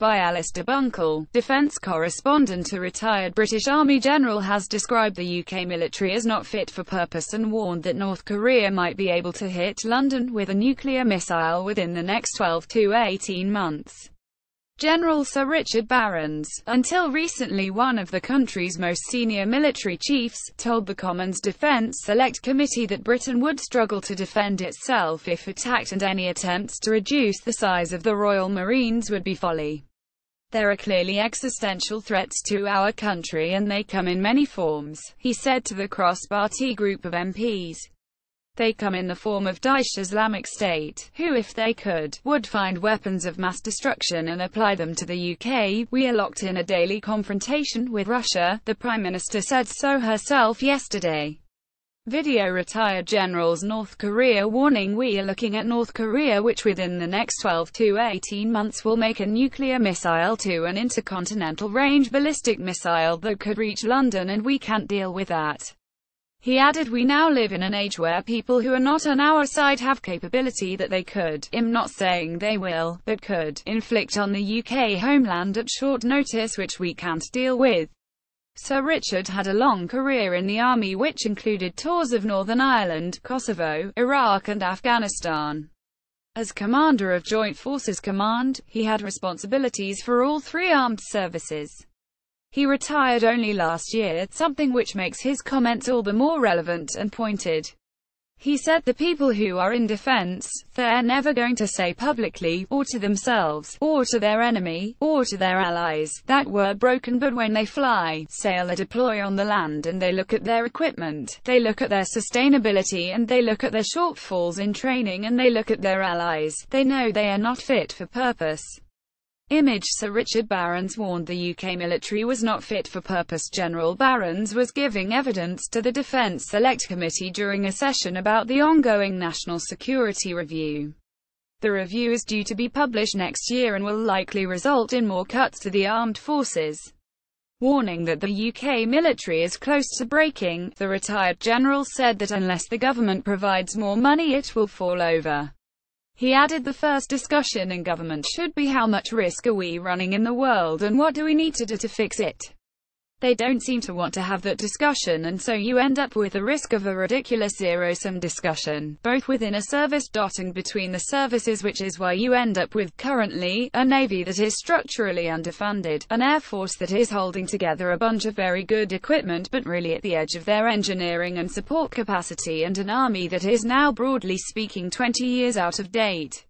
by Alistair Bunkle, defence correspondent a retired British Army general has described the UK military as not fit for purpose and warned that North Korea might be able to hit London with a nuclear missile within the next 12 to 18 months. General Sir Richard Barons, until recently one of the country's most senior military chiefs, told the Commons Defence Select Committee that Britain would struggle to defend itself if attacked and any attempts to reduce the size of the Royal Marines would be folly. There are clearly existential threats to our country and they come in many forms, he said to the cross-party group of MPs. They come in the form of Daesh Islamic State, who if they could, would find weapons of mass destruction and apply them to the UK. We are locked in a daily confrontation with Russia, the Prime Minister said so herself yesterday. Video retired generals North Korea warning we are looking at North Korea which within the next 12 to 18 months will make a nuclear missile to an intercontinental range ballistic missile that could reach London and we can't deal with that. He added we now live in an age where people who are not on our side have capability that they could, I'm not saying they will, but could, inflict on the UK homeland at short notice which we can't deal with. Sir Richard had a long career in the army which included tours of Northern Ireland, Kosovo, Iraq and Afghanistan. As commander of Joint Forces Command, he had responsibilities for all three armed services. He retired only last year, something which makes his comments all the more relevant and pointed. He said the people who are in defense, they're never going to say publicly, or to themselves, or to their enemy, or to their allies, that we're broken but when they fly, sail or deploy on the land and they look at their equipment, they look at their sustainability and they look at their shortfalls in training and they look at their allies, they know they are not fit for purpose. Image Sir Richard Barons warned the UK military was not fit for purpose. General Barons was giving evidence to the Defence Select Committee during a session about the ongoing National Security Review. The review is due to be published next year and will likely result in more cuts to the armed forces. Warning that the UK military is close to breaking, the retired general said that unless the government provides more money it will fall over. He added the first discussion in government should be how much risk are we running in the world and what do we need to do to fix it. They don't seem to want to have that discussion and so you end up with the risk of a ridiculous zero-sum discussion, both within a service dotting between the services which is why you end up with, currently, a navy that is structurally underfunded, an air force that is holding together a bunch of very good equipment but really at the edge of their engineering and support capacity and an army that is now broadly speaking 20 years out of date.